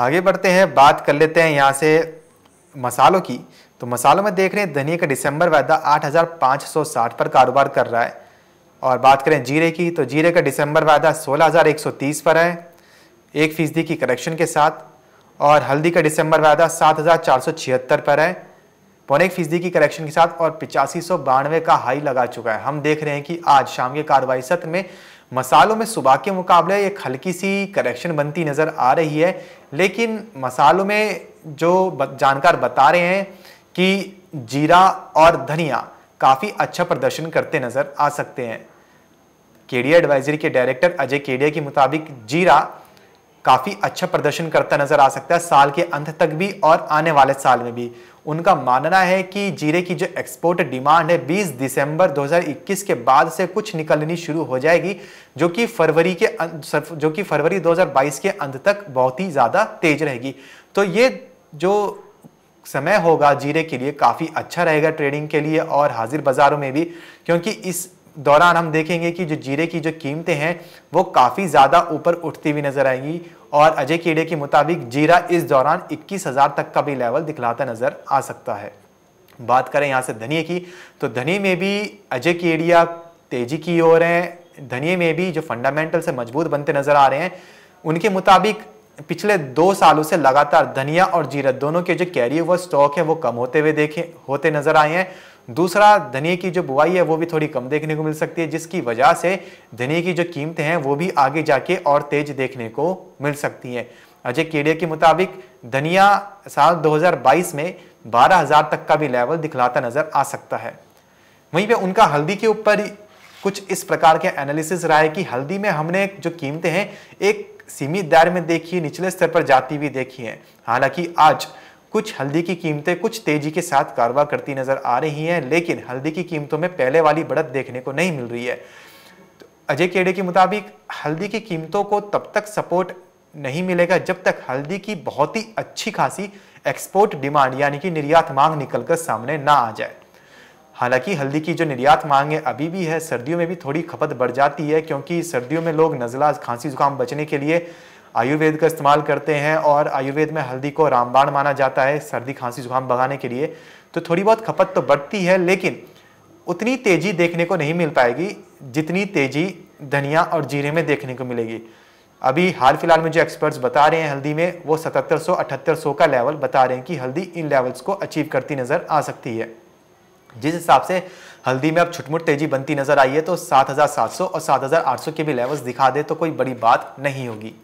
आगे बढ़ते हैं बात कर लेते हैं यहाँ से मसालों की तो मसालों में देख रहे हैं धनिया का दिसंबर वायदा आठ पर कारोबार कर रहा है और बात करें जीरे की तो जीरे का दिसंबर वायदा सोलह पर है एक फीसदी की करेक्शन के साथ और हल्दी का दिसंबर वायदा सात पर है पौने एक फीसदी की करेक्शन के साथ और पिचासी सौ बानवे का हाई लगा चुका है हम देख रहे हैं कि आज शाम के कार्रवाई सत्र में मसालों में सुबह के मुकाबले एक हल्की सी करेक्शन बनती नज़र आ रही है लेकिन मसालों में जो जानकार बता रहे हैं कि जीरा और धनिया काफ़ी अच्छा प्रदर्शन करते नज़र आ सकते हैं केडिया एडवाइजरी के डायरेक्टर अजय केडिया के मुताबिक जीरा काफ़ी अच्छा प्रदर्शन करता नज़र आ सकता है साल के अंत तक भी और आने वाले साल में भी उनका मानना है कि जीरे की जो एक्सपोर्ट डिमांड है 20 दिसंबर 2021 के बाद से कुछ निकलनी शुरू हो जाएगी जो कि फरवरी के अं, जो कि फरवरी 2022 के अंत तक बहुत ही ज़्यादा तेज रहेगी तो ये जो समय होगा जीरे के लिए काफ़ी अच्छा रहेगा ट्रेडिंग के लिए और हाजिर बाज़ारों में भी क्योंकि इस दौरान हम देखेंगे कि जो जीरे की जो कीमतें हैं वो काफ़ी ज़्यादा ऊपर उठती हुई नज़र आएंगी और अजय कीड़े के मुताबिक जीरा इस दौरान इक्कीस हज़ार तक का भी लेवल दिखलाता नज़र आ सकता है बात करें यहाँ से धनिए की तो धनिए में भी अजय केडिया तेजी की ओर हैं धनिए में भी जो फंडामेंटल से मजबूत बनते नज़र आ रहे हैं उनके मुताबिक पिछले दो सालों से लगातार धनिया और जीरा दोनों के जो कैरी ओवर स्टॉक है वो कम होते हुए देखे होते नज़र आए हैं दूसरा धनिए की जो बुआई है वो भी थोड़ी कम देखने को मिल सकती है जिसकी वजह से धनिए की जो कीमतें हैं वो भी आगे जाके और तेज देखने को मिल सकती हैं अजय केडिया के मुताबिक धनिया साल 2022 में 12,000 तक का भी लेवल दिखलाता नजर आ सकता है वहीं पे उनका हल्दी के ऊपर कुछ इस प्रकार के एनालिसिस रहा है कि हल्दी में हमने जो कीमतें हैं एक सीमित दायरे में देखी निचले स्तर पर जाती हुई देखी है हालांकि आज कुछ हल्दी की कीमतें कुछ तेजी के साथ कारवा करती नजर आ रही हैं लेकिन हल्दी की कीमतों में पहले वाली बढ़त देखने को नहीं मिल रही है तो अजय केड़े के मुताबिक हल्दी की कीमतों को तब तक सपोर्ट नहीं मिलेगा जब तक हल्दी की बहुत ही अच्छी खासी एक्सपोर्ट डिमांड यानी कि निर्यात मांग निकलकर सामने ना आ जाए हालांकि हल्दी की जो निर्यात मांग है अभी भी है सर्दियों में भी थोड़ी खपत बढ़ जाती है क्योंकि सर्दियों में लोग नज़ला खांसी जुकाम बचने के लिए आयुर्वेद का इस्तेमाल करते हैं और आयुर्वेद में हल्दी को रामबाण माना जाता है सर्दी खांसी जुकाम भगाने के लिए तो थोड़ी बहुत खपत तो बढ़ती है लेकिन उतनी तेज़ी देखने को नहीं मिल पाएगी जितनी तेज़ी धनिया और जीरे में देखने को मिलेगी अभी हाल फिलहाल में जो एक्सपर्ट्स बता रहे हैं हल्दी में वो 7700 अठहत्तर का लेवल बता रहे हैं कि हल्दी इन लेवल्स को अचीव करती नज़र आ सकती है जिस हिसाब से हल्दी में अब छुटमुट तेजी बनती नजर आई है तो 7700 और 7800 के भी लेवल्स दिखा दे तो कोई बड़ी बात नहीं होगी